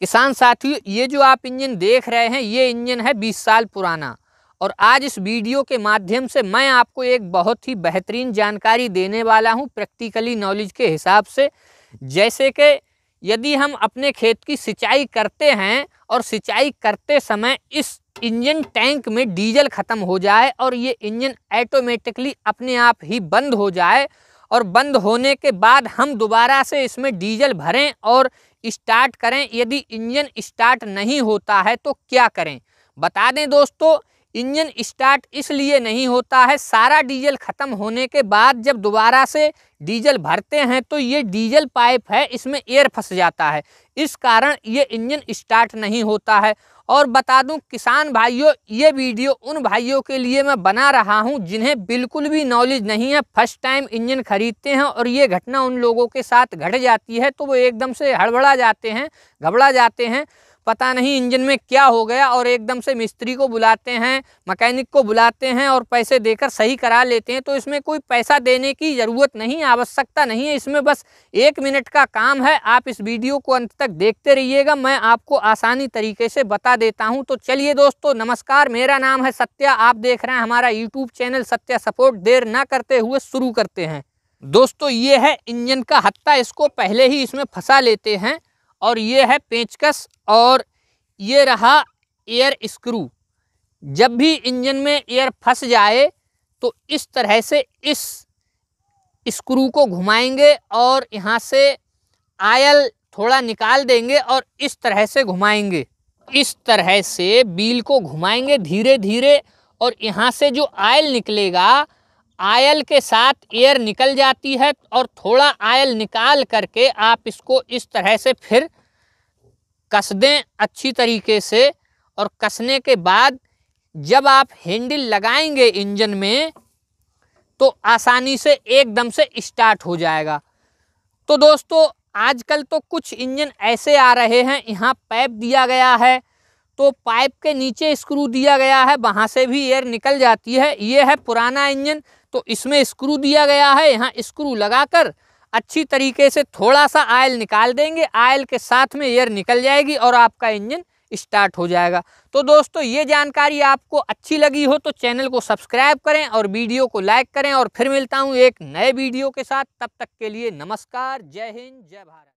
किसान साथियों ये जो आप इंजन देख रहे हैं ये इंजन है 20 साल पुराना और आज इस वीडियो के माध्यम से मैं आपको एक बहुत ही बेहतरीन जानकारी देने वाला हूँ प्रैक्टिकली नॉलेज के हिसाब से जैसे कि यदि हम अपने खेत की सिंचाई करते हैं और सिंचाई करते समय इस इंजन टैंक में डीजल ख़त्म हो जाए और ये इंजन ऐटोमेटिकली अपने आप ही बंद हो जाए और बंद होने के बाद हम दोबारा से इसमें डीजल भरें और स्टार्ट करें यदि इंजन स्टार्ट नहीं होता है तो क्या करें बता दें दोस्तों इंजन स्टार्ट इसलिए नहीं होता है सारा डीजल ख़त्म होने के बाद जब दोबारा से डीजल भरते हैं तो ये डीजल पाइप है इसमें एयर फंस जाता है इस कारण ये इंजन स्टार्ट नहीं होता है और बता दूं किसान भाइयों ये वीडियो उन भाइयों के लिए मैं बना रहा हूं जिन्हें बिल्कुल भी नॉलेज नहीं है फर्स्ट टाइम इंजन खरीदते हैं और ये घटना उन लोगों के साथ घट जाती है तो वो एकदम से हड़बड़ा जाते हैं घबरा जाते हैं पता नहीं इंजन में क्या हो गया और एकदम से मिस्त्री को बुलाते हैं मकैनिक को बुलाते हैं और पैसे देकर सही करा लेते हैं तो इसमें कोई पैसा देने की ज़रूरत नहीं आवश्यकता नहीं है इसमें बस एक मिनट का काम है आप इस वीडियो को अंत तक देखते रहिएगा मैं आपको आसानी तरीके से बता देता हूँ तो चलिए दोस्तों नमस्कार मेरा नाम है सत्या आप देख रहे हैं हमारा यूट्यूब चैनल सत्या सपोर्ट देर ना करते हुए शुरू करते हैं दोस्तों ये है इंजन का हत्ता इसको पहले ही इसमें फंसा लेते हैं और ये है पेंचकस और ये रहा एयर स्क्रू जब भी इंजन में एयर फंस जाए तो इस तरह से इस स्क्रू को घुमाएंगे और यहाँ से आयल थोड़ा निकाल देंगे और इस तरह से घुमाएंगे इस तरह से बील को घुमाएंगे धीरे धीरे और यहाँ से जो आयल निकलेगा आयल के साथ एयर निकल जाती है और थोड़ा आयल निकाल करके आप इसको इस तरह से फिर कस दें अच्छी तरीके से और कसने के बाद जब आप हैंडल लगाएंगे इंजन में तो आसानी से एकदम से स्टार्ट हो जाएगा तो दोस्तों आजकल तो कुछ इंजन ऐसे आ रहे हैं यहाँ पाइप दिया गया है तो पाइप के नीचे स्क्रू दिया गया है वहाँ से भी एयर निकल जाती है ये है पुराना इंजन तो इसमें स्क्रू दिया गया है यहाँ स्क्रू लगाकर अच्छी तरीके से थोड़ा सा आयल निकाल देंगे आयल के साथ में एयर निकल जाएगी और आपका इंजन स्टार्ट हो जाएगा तो दोस्तों ये जानकारी आपको अच्छी लगी हो तो चैनल को सब्सक्राइब करें और वीडियो को लाइक करें और फिर मिलता हूँ एक नए वीडियो के साथ तब तक के लिए नमस्कार जय हिंद जय भारत